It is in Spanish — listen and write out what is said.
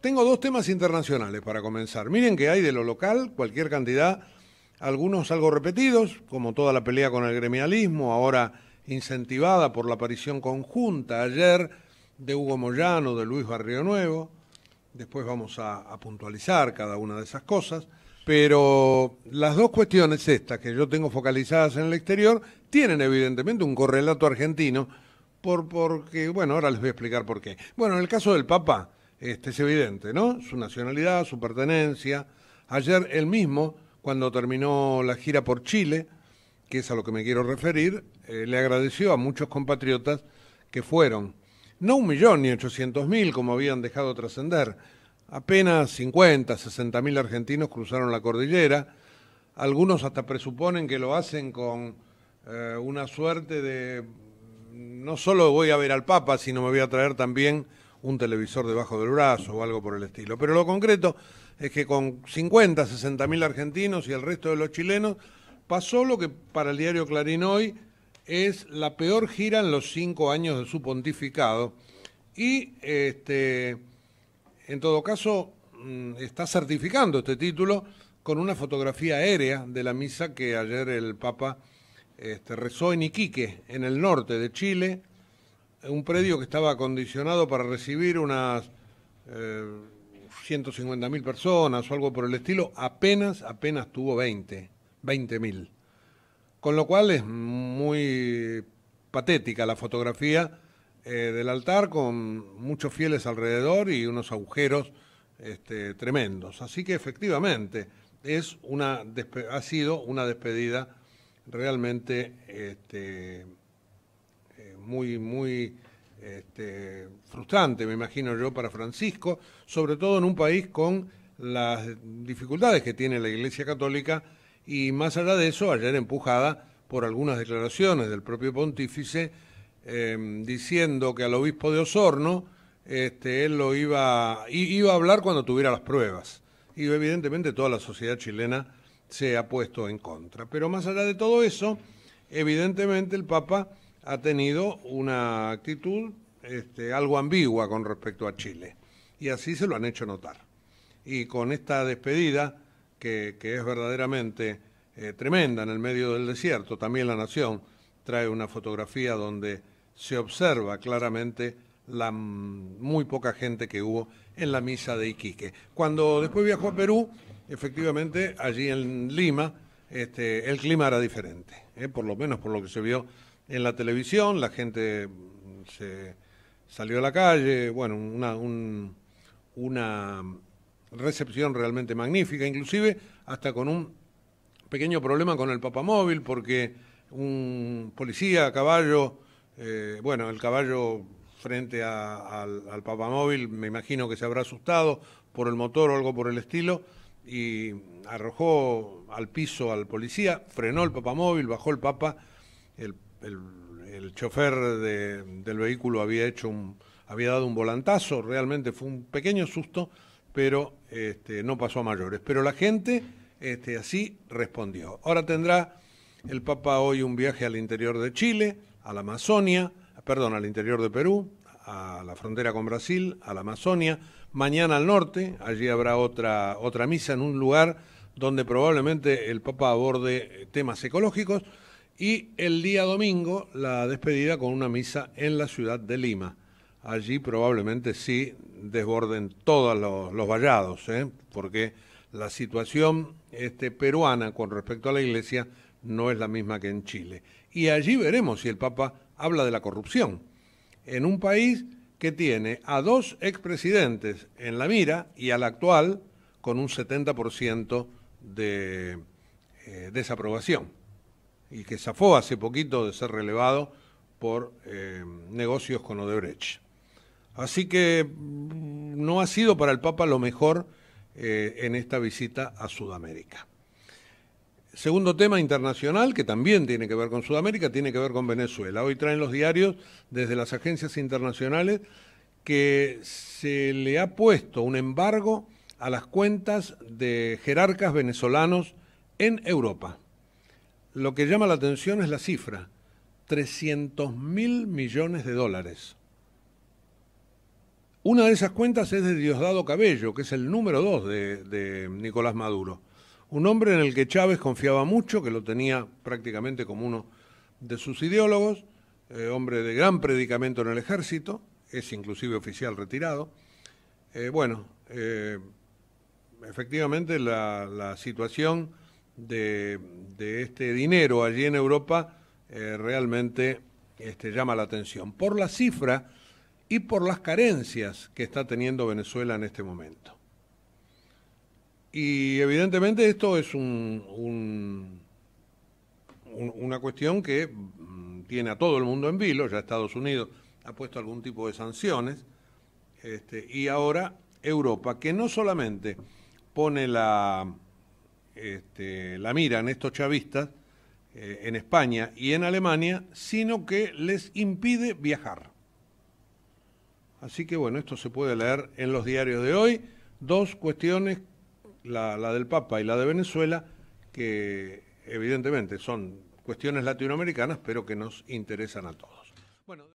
tengo dos temas internacionales para comenzar. Miren que hay de lo local cualquier cantidad, algunos algo repetidos, como toda la pelea con el gremialismo, ahora incentivada por la aparición conjunta ayer de Hugo Moyano, de Luis Barrio Nuevo. Después vamos a, puntualizar cada una de esas cosas. Pero las dos cuestiones estas que yo tengo focalizadas en el exterior tienen evidentemente un correlato argentino, por, porque, bueno, ahora les voy a explicar por qué. Bueno, en el caso del Papa, este, es evidente, ¿no? Su nacionalidad, su pertenencia. Ayer él mismo, cuando terminó la gira por Chile, que es a lo que me quiero referir, eh, le agradeció a muchos compatriotas que fueron, no un millón ni ochocientos mil como habían dejado trascender, apenas cincuenta, sesenta mil argentinos cruzaron la cordillera, algunos hasta presuponen que lo hacen con eh, una suerte de, no solo voy a ver al Papa, sino me voy a traer también un televisor debajo del brazo o algo por el estilo. Pero lo concreto es que con 50, 60 mil argentinos y el resto de los chilenos, pasó lo que para el diario Clarín hoy es la peor gira en los cinco años de su pontificado. Y este, en todo caso, mm, está certificando este título con una fotografía aérea de la misa que ayer el Papa este, rezó en Iquique, en el norte de Chile, un predio que estaba acondicionado para recibir unas eh, 150 personas o algo por el estilo, apenas, apenas tuvo 20, mil. Con lo cual es muy patética la fotografía eh, del altar con muchos fieles alrededor y unos agujeros este, tremendos. Así que efectivamente es una ha sido una despedida realmente este, eh, muy, muy este, frustrante, me imagino yo, para Francisco, sobre todo en un país con las dificultades que tiene la Iglesia Católica y más allá de eso, ayer empujada por algunas declaraciones del propio pontífice em, diciendo que al obispo de Osorno este, él lo iba, iba a hablar cuando tuviera las pruebas. Y evidentemente toda la sociedad chilena se ha puesto en contra. Pero más allá de todo eso, evidentemente el Papa ha tenido una actitud este, algo ambigua con respecto a Chile. Y así se lo han hecho notar. Y con esta despedida, que, es verdaderamente eh, tremenda en el medio del desierto, también la Nación trae una fotografía donde se observa claramente la muy poca gente que hubo en la misa de Iquique. Cuando después viajó a Perú, efectivamente, allí en Lima, este, el clima era diferente, eh, por lo menos por lo que se vio en la televisión, la gente se salió a la calle, bueno, una, recepción realmente magnífica, inclusive hasta con un pequeño problema con el papamóvil, porque un policía a caballo, eh, bueno, el caballo frente al, al, papamóvil, me imagino que se habrá asustado por el motor o algo por el estilo, y arrojó al piso al policía, frenó el papamóvil, bajó el papa, el el, chofer del vehículo había hecho un, había dado un volantazo, realmente fue un pequeño susto, pero este, no pasó a mayores. Pero la gente este, así respondió. Ahora tendrá el Papa hoy un viaje al interior de Chile, a la Amazonia, perdón, al interior de Perú, a la frontera con Brasil, a la Amazonia, mañana al norte, allí habrá otra, otra misa en un lugar donde probablemente el Papa aborde temas ecológicos y el día domingo la despedida con una misa en la ciudad de Lima. Allí probablemente sí desborden todos los, vallados, ¿eh? porque la situación este, peruana con respecto a la iglesia no es la misma que en Chile. Y allí veremos si el Papa habla de la corrupción. En un país que tiene a dos expresidentes en la mira y al actual con un 70% de eh, desaprobación y que zafó hace poquito de ser relevado por eh, negocios con Odebrecht. Así que mm, no ha sido para el Papa lo mejor eh, en esta visita a Sudamérica. Segundo tema internacional, que también tiene que ver con Sudamérica, tiene que ver con Venezuela. Hoy traen los diarios desde las agencias internacionales que se le ha puesto un embargo a las cuentas de jerarcas venezolanos en Europa. Lo que llama la atención es la cifra, 300 mil millones de dólares. Una de esas cuentas es de Diosdado Cabello, que es el número dos de, Nicolás Maduro. Un hombre en el que Chávez confiaba mucho, que lo tenía prácticamente como uno de sus ideólogos, eh, hombre de gran predicamento en el ejército, es inclusive oficial retirado. Eh, bueno, eh, efectivamente la situación de, este dinero allí en Europa eh, realmente este, llama la atención por la cifra y por las carencias que está teniendo Venezuela en este momento. Y evidentemente esto es una cuestión que mm, tiene a todo el mundo en vilo, ya Estados Unidos ha puesto algún tipo de sanciones, este, y ahora Europa, que no solamente pone la, este, la miran estos chavistas eh, en España y en Alemania, sino que les impide viajar. Así que bueno, esto se puede leer en los diarios de hoy. Dos cuestiones, la, la del Papa y la de Venezuela, que evidentemente son cuestiones latinoamericanas, pero que nos interesan a todos.